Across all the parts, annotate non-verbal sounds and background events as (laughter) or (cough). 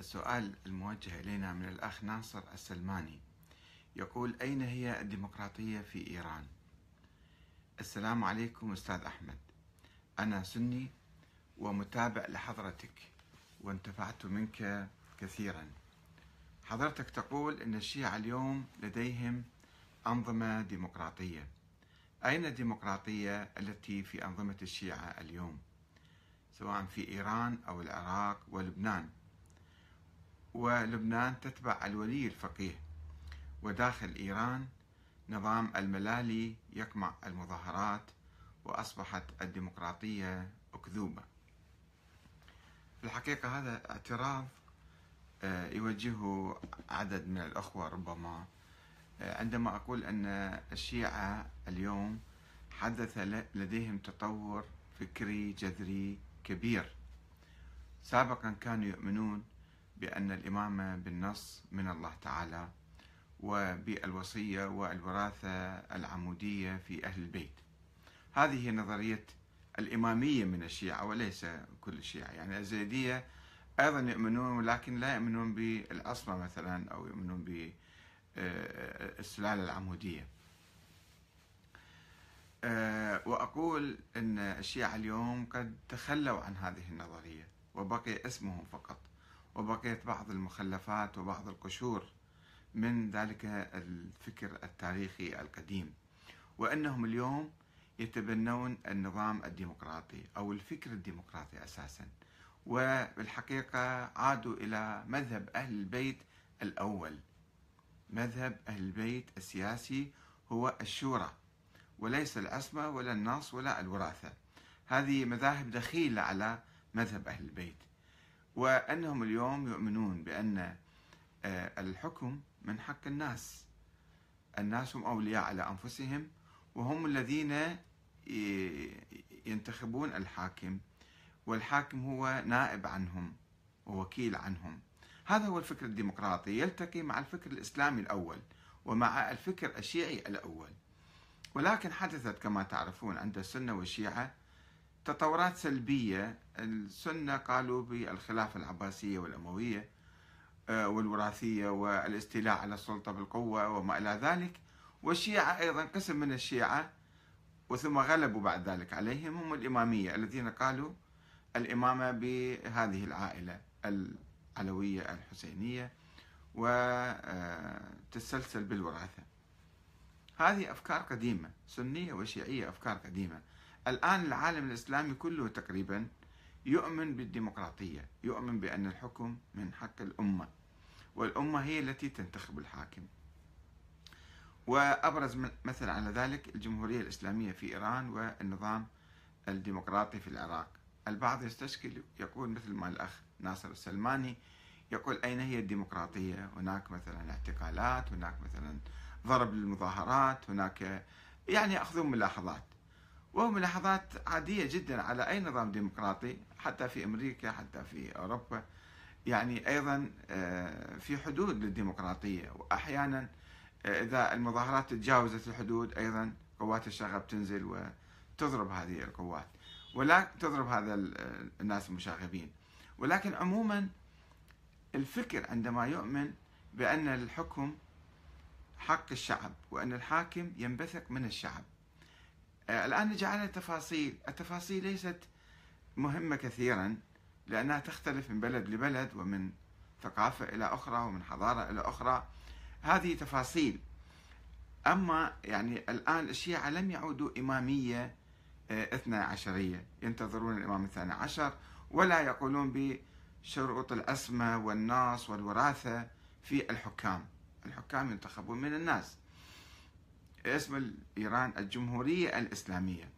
السؤال الموجه إلينا من الأخ ناصر السلماني يقول أين هي الديمقراطية في إيران؟ السلام عليكم أستاذ أحمد أنا سني ومتابع لحضرتك وانتفعت منك كثيرا حضرتك تقول أن الشيعة اليوم لديهم أنظمة ديمقراطية أين الديمقراطية التي في أنظمة الشيعة اليوم؟ سواء في إيران أو العراق ولبنان ولبنان تتبع الولي الفقيه وداخل إيران نظام الملالي يقمع المظاهرات وأصبحت الديمقراطية أكذوبة في الحقيقة هذا اعتراض آه، يوجهه عدد من الأخوة ربما آه، عندما أقول أن الشيعة اليوم حدث لديهم تطور فكري جذري كبير سابقا كانوا يؤمنون بأن الإمامة بالنص من الله تعالى وبالوصية والوراثة العمودية في أهل البيت هذه هي نظرية الإمامية من الشيعة وليس كل الشيعة يعني الزيدية أيضا يؤمنون ولكن لا يؤمنون بالعصمة مثلا أو يؤمنون بالسلالة العمودية وأقول أن الشيعة اليوم قد تخلوا عن هذه النظرية وبقي اسمهم فقط وبقيت بعض المخلفات وبعض القشور من ذلك الفكر التاريخي القديم وأنهم اليوم يتبنون النظام الديمقراطي أو الفكر الديمقراطي أساسا وبالحقيقة عادوا إلى مذهب أهل البيت الأول مذهب أهل البيت السياسي هو الشورى وليس العصمة ولا النص ولا الوراثة هذه مذاهب دخيلة على مذهب أهل البيت وأنهم اليوم يؤمنون بأن آه، الحكم من حق الناس الناس هم أولياء على أنفسهم وهم الذين آه، ينتخبون الحاكم والحاكم هو نائب عنهم ووكيل عنهم هذا هو الفكر الديمقراطي يلتقي مع الفكر الإسلامي الأول ومع الفكر الشيعي الأول ولكن حدثت كما تعرفون عند السنة والشيعة تطورات سلبية السنة قالوا بالخلافة العباسية والأموية آه، والوراثية والاستيلاء على السلطة بالقوة وما إلى ذلك والشيعة أيضا قسم من الشيعة وثم غلبوا بعد ذلك عليهم هم الإمامية الذين قالوا الإمامة بهذه العائلة العلوية الحسينية وتسلسل آه، بالوراثة هذه أفكار قديمة سنية وشيعية أفكار قديمة الآن العالم الإسلامي كله تقريبا يؤمن بالديمقراطية يؤمن بأن الحكم من حق الأمة والأمة هي التي تنتخب الحاكم وأبرز مثل على ذلك الجمهورية الإسلامية في إيران والنظام الديمقراطي في العراق البعض يستشكل يقول مثل ما الأخ ناصر السلماني يقول أين هي الديمقراطية هناك مثلا اعتقالات هناك مثلا ضرب للمظاهرات هناك يعني أخذوا ملاحظات وهو ملاحظات عادية جدا على أي نظام ديمقراطي حتى في أمريكا حتى في أوروبا يعني أيضا آه، في حدود للديمقراطية وأحيانا آه، إذا المظاهرات تجاوزت الحدود أيضا قوات الشغب تنزل وتضرب هذه القوات ولا تضرب هذا آه، الناس المشاغبين ولكن عموما الفكر عندما يؤمن بأن الحكم حق الشعب وأن الحاكم ينبثق من الشعب آه، الآن نجي على التفاصيل التفاصيل ليست مهمة كثيرا لأنها تختلف من بلد لبلد ومن ثقافة إلى أخرى ومن حضارة إلى أخرى هذه تفاصيل أما يعني الآن الشيعة لم يعودوا إمامية آه، اثنى عشرية ينتظرون الإمام الثاني عشر ولا يقولون بشروط الأسمة والناس والوراثة في الحكام الحكام ينتخبون من الناس اسم إيران الجمهورية الإسلامية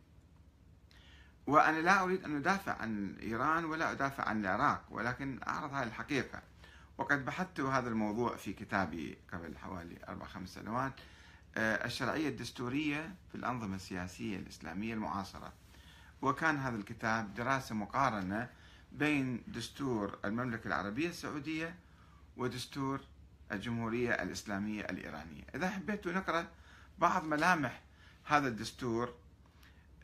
وأنا لا أريد أن أدافع عن إيران ولا أدافع عن العراق ولكن أعرض هذه الحقيقة وقد بحثت هذا الموضوع في كتابي قبل حوالي أربع خمس سنوات آه، الشرعية الدستورية في الأنظمة السياسية الإسلامية المعاصرة وكان هذا الكتاب دراسة مقارنة بين دستور المملكة العربية السعودية ودستور الجمهورية الإسلامية الإيرانية إذا حبيتوا نقرأ بعض ملامح هذا الدستور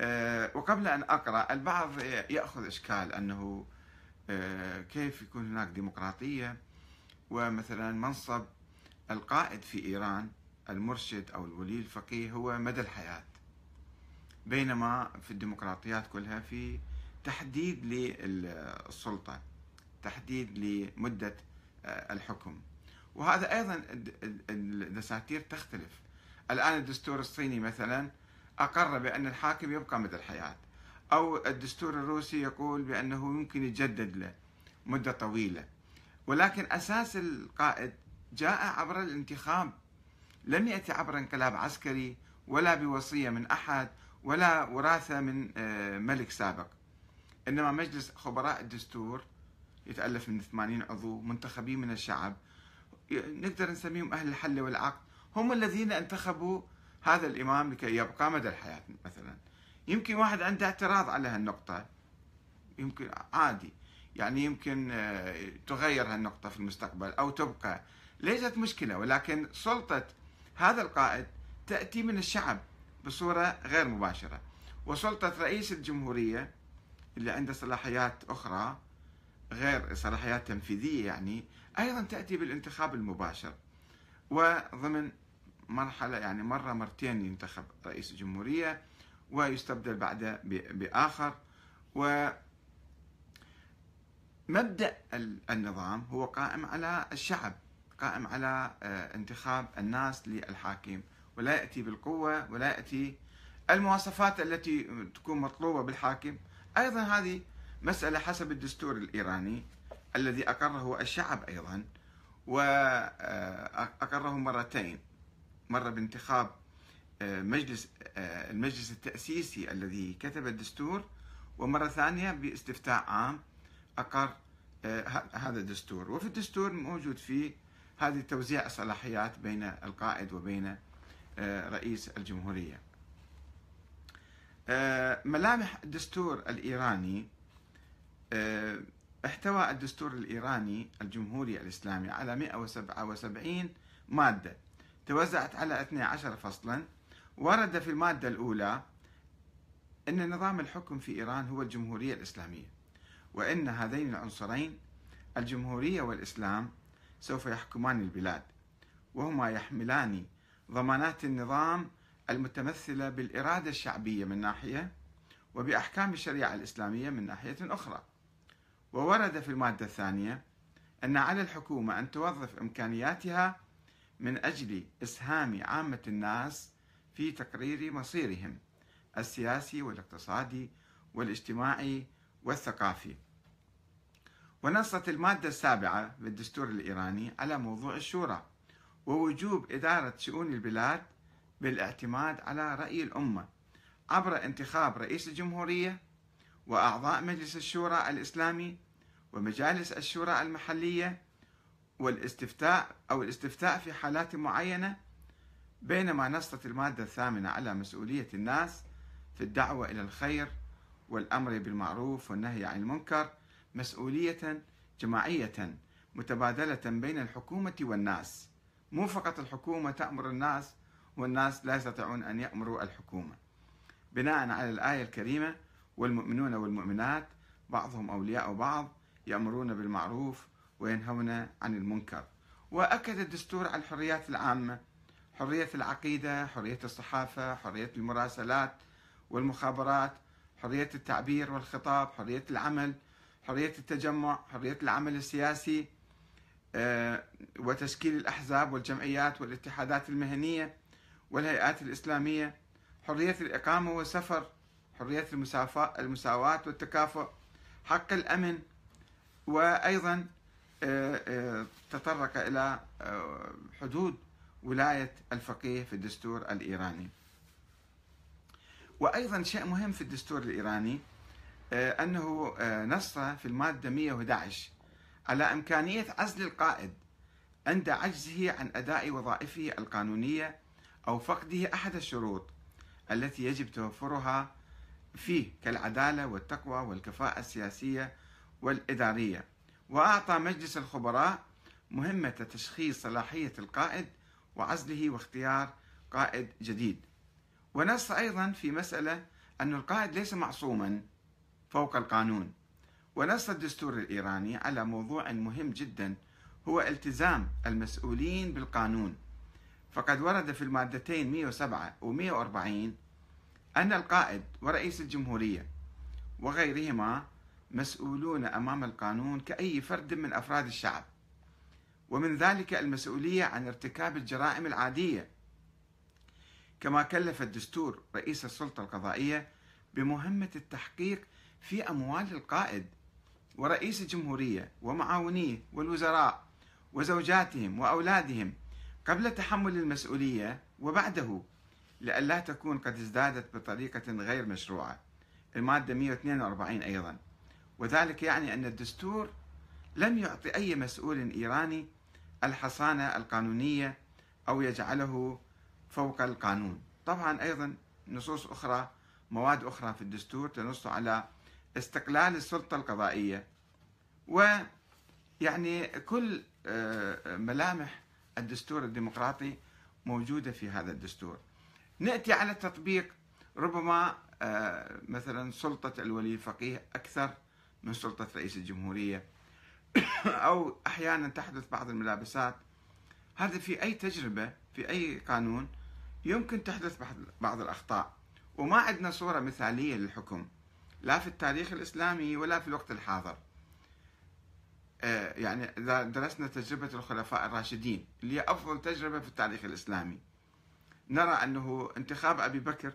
آه، وقبل أن أقرأ البعض يأخذ إشكال أنه آه، كيف يكون هناك ديمقراطية ومثلا منصب القائد في إيران المرشد أو الولي الفقيه هو مدى الحياة بينما في الديمقراطيات كلها في تحديد للسلطة تحديد لمدة آه، الحكم وهذا أيضا الدساتير تختلف الآن الدستور الصيني مثلا أقر بأن الحاكم يبقى مدى الحياة أو الدستور الروسي يقول بأنه يمكن يجدد له مدة طويلة ولكن أساس القائد جاء عبر الانتخاب لم يأتي عبر انقلاب عسكري ولا بوصية من أحد ولا وراثة من آه، ملك سابق إنما مجلس خبراء الدستور يتألف من 80 عضو منتخبين من الشعب نقدر نسميهم أهل الحل والعقد هم الذين انتخبوا هذا الإمام لكي يبقى مدى الحياة مثلا يمكن واحد عنده اعتراض على هالنقطة يمكن عادي يعني يمكن آه، تغير هالنقطة في المستقبل أو تبقى ليست مشكلة ولكن سلطة هذا القائد تأتي من الشعب بصورة غير مباشرة وسلطة رئيس الجمهورية اللي عنده صلاحيات أخرى غير صلاحيات تنفيذية يعني أيضا تأتي بالانتخاب المباشر وضمن مرحلة يعني مرة مرتين ينتخب رئيس الجمهورية ويستبدل بعده بآخر و مبدأ النظام هو قائم على الشعب قائم على آه، انتخاب الناس للحاكم ولا يأتي بالقوة ولا يأتي المواصفات التي تكون مطلوبة بالحاكم أيضا هذه مسألة حسب الدستور الإيراني الذي أقره الشعب أيضا وأقره مرتين مرة بانتخاب آه، مجلس آه، المجلس التأسيسي الذي كتب الدستور ومرة ثانية باستفتاء عام أقر آه، هذا الدستور وفي الدستور موجود فيه هذه توزيع الصلاحيات بين القائد وبين رئيس الجمهورية ملامح الدستور الإيراني احتوى الدستور الإيراني الجمهوري الإسلامي على 177 مادة توزعت على 12 فصلا ورد في المادة الأولى أن نظام الحكم في إيران هو الجمهورية الإسلامية وأن هذين العنصرين الجمهورية والإسلام سوف يحكمان البلاد وهما يحملان ضمانات النظام المتمثلة بالإرادة الشعبية من ناحية وبأحكام الشريعة الإسلامية من ناحية أخرى وورد في المادة الثانية أن على الحكومة أن توظف إمكانياتها من أجل إسهام عامة الناس في تقرير مصيرهم السياسي والاقتصادي والاجتماعي والثقافي ونصت المادة السابعة بالدستور الإيراني على موضوع الشورى ووجوب إدارة شؤون البلاد بالاعتماد على رأي الأمة عبر انتخاب رئيس الجمهورية وأعضاء مجلس الشورى الإسلامي ومجالس الشورى المحلية والاستفتاء أو الاستفتاء في حالات معينة بينما نصت المادة الثامنة على مسؤولية الناس في الدعوة إلى الخير والأمر بالمعروف والنهي عن المنكر مسؤولية جماعية متبادلة بين الحكومة والناس مو فقط الحكومة تأمر الناس والناس لا يستطيعون أن يأمروا الحكومة بناء على الآية الكريمة والمؤمنون والمؤمنات بعضهم أولياء بعض يأمرون بالمعروف وينهون عن المنكر وأكد الدستور على الحريات العامة حرية العقيدة حرية الصحافة حرية المراسلات والمخابرات حرية التعبير والخطاب حرية العمل حرية التجمع حرية العمل السياسي آه، وتشكيل الأحزاب والجمعيات والاتحادات المهنية والهيئات الإسلامية حرية الإقامة والسفر حرية المساواة والتكافؤ حق الأمن وأيضا آه، آه، تطرق إلى آه، حدود ولاية الفقيه في الدستور الإيراني وأيضا شيء مهم في الدستور الإيراني أنه نص في المادة 111 على إمكانية عزل القائد عند عجزه عن أداء وظائفه القانونية أو فقده أحد الشروط التي يجب توفرها فيه كالعدالة والتقوى والكفاءة السياسية والإدارية وأعطى مجلس الخبراء مهمة تشخيص صلاحية القائد وعزله واختيار قائد جديد ونص أيضا في مسألة أن القائد ليس معصوما فوق القانون ونص الدستور الإيراني على موضوع مهم جدا هو التزام المسؤولين بالقانون فقد ورد في المادتين 107 و 140 أن القائد ورئيس الجمهورية وغيرهما مسؤولون أمام القانون كأي فرد من أفراد الشعب ومن ذلك المسؤولية عن ارتكاب الجرائم العادية كما كلف الدستور رئيس السلطة القضائية بمهمة التحقيق في أموال القائد ورئيس الجمهورية ومعاونيه والوزراء وزوجاتهم وأولادهم قبل تحمل المسؤولية وبعده لئلا تكون قد ازدادت بطريقة غير مشروعة المادة 142 أيضا وذلك يعني أن الدستور لم يعطي أي مسؤول إيراني الحصانة القانونية أو يجعله فوق القانون طبعا أيضا نصوص أخرى مواد أخرى في الدستور تنص على استقلال السلطة القضائية ويعني كل آه، ملامح الدستور الديمقراطي موجودة في هذا الدستور ناتي على التطبيق ربما آه، مثلا سلطه الولي الفقيه اكثر من سلطه رئيس الجمهوريه (coughs) او احيانا تحدث بعض الملابسات هذا في اي تجربه في اي قانون يمكن تحدث بعض الاخطاء وما عندنا صوره مثاليه للحكم لا في التاريخ الاسلامي ولا في الوقت الحاضر آه، يعني اذا درسنا تجربه الخلفاء الراشدين اللي هي افضل تجربه في التاريخ الاسلامي نرى أنه انتخاب أبي بكر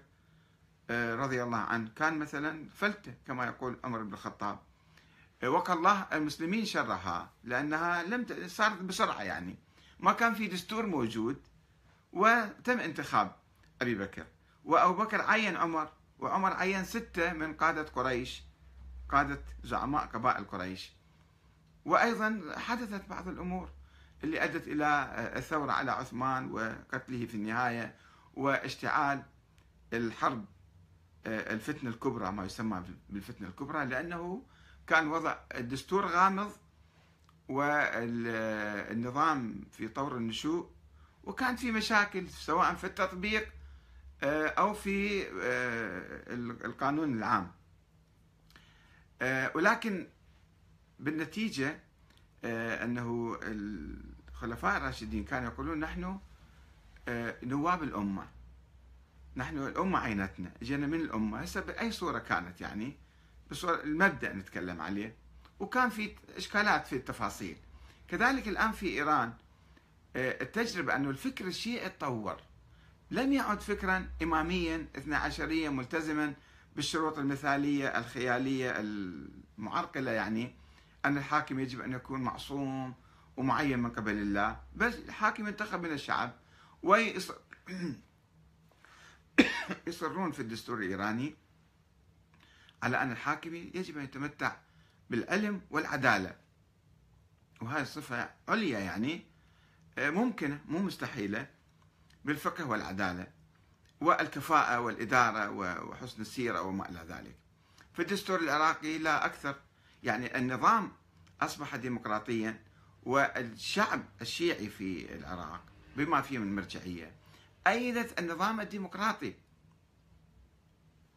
آه، رضي الله عنه كان مثلا فلتة كما يقول عمر بن الخطاب آه، وقى الله المسلمين شرها لأنها لم صارت بسرعة يعني ما كان في دستور موجود وتم انتخاب أبي بكر وأبو بكر عين عمر وعمر عين ستة من قادة قريش قادة زعماء قبائل قريش وأيضا حدثت بعض الأمور اللي أدت إلى آه، الثورة على عثمان وقتله في النهاية واشتعال الحرب آه، الفتنة الكبرى ما يسمى بالفتنة الكبرى لأنه كان وضع الدستور غامض والنظام في طور النشوء وكان في مشاكل سواء في التطبيق آه، أو في آه، القانون العام ولكن بالنتيجة أنه الخلفاء الراشدين كانوا يقولون نحن آه، نواب الأمة نحن الأمة عينتنا جينا من الأمة هسه بأي صورة كانت يعني بصورة المبدأ نتكلم عليه وكان في إشكالات في التفاصيل كذلك الآن في إيران آه، التجربة أنه الفكر الشيعي تطور لم يعد فكرا إماميا اثنا عشريا ملتزما بالشروط المثالية الخيالية المعرقلة يعني أن الحاكم يجب أن يكون معصوم ومعين من قبل الله بل الحاكم ينتخب من الشعب ويصرون (coughs) في الدستور الإيراني على أن الحاكم يجب أن يتمتع بالعلم والعدالة وهذه صفة عليا يعني آه، ممكنة مو مستحيلة بالفقه والعدالة والكفاءة والإدارة وحسن السيرة وما إلى ذلك في الدستور العراقي لا أكثر يعني النظام أصبح ديمقراطيا والشعب الشيعي في العراق بما فيه من مرجعية أيدت النظام الديمقراطي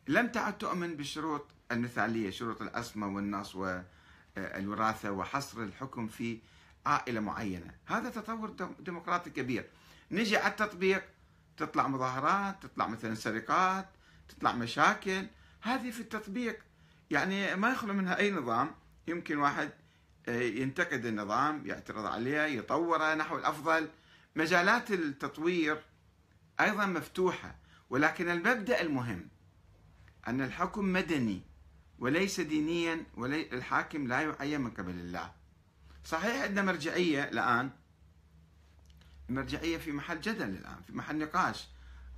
لم تعد تؤمن بشروط المثالية شروط الأسمة والنص والوراثة آه، وحصر الحكم في عائلة معينة هذا تطور ديمقراطي كبير نجي على التطبيق تطلع مظاهرات تطلع مثلا سرقات تطلع مشاكل هذه في التطبيق يعني ما يخلو منها أي نظام يمكن واحد آه، ينتقد النظام يعترض عليه يطوره نحو الأفضل مجالات التطوير ايضا مفتوحه ولكن المبدا المهم ان الحكم مدني وليس دينيا والحاكم لا يعين من قبل الله صحيح عندنا مرجعيه الان المرجعيه في محل جدل الان في محل نقاش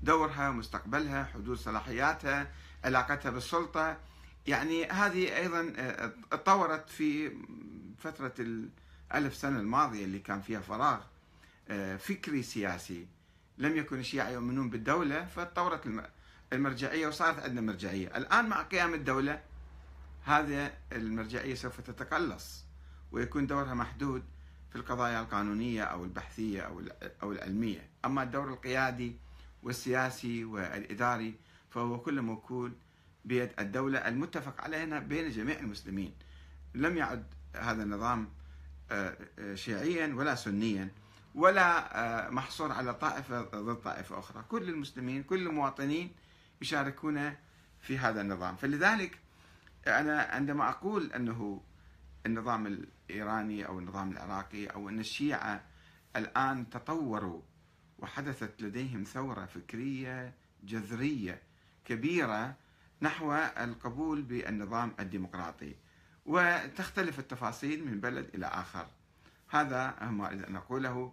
دورها مستقبلها حدود صلاحياتها علاقتها بالسلطه يعني هذه ايضا اتطورت آه، آه، في فتره الالف سنه الماضيه اللي كان فيها فراغ آه، فكري سياسي لم يكن الشيعة يؤمنون بالدولة فتطورت المرجعية وصارت عندنا مرجعية الآن مع قيام الدولة هذه المرجعية سوف تتقلص ويكون دورها محدود في القضايا القانونية أو البحثية أو أو العلمية أما الدور القيادي والسياسي والإداري فهو كله موكول بيد الدولة المتفق عليها بين جميع المسلمين لم يعد هذا النظام آه، آه، شيعيا ولا سنيا ولا آه، محصور على طائفة ضد طائفة أخرى كل المسلمين كل المواطنين يشاركون في هذا النظام فلذلك أنا عندما أقول أنه النظام الإيراني أو النظام العراقي أو أن الشيعة الآن تطوروا وحدثت لديهم ثورة فكرية جذرية كبيرة نحو القبول بالنظام الديمقراطي وتختلف التفاصيل من بلد إلى آخر هذا ما أريد أن أقوله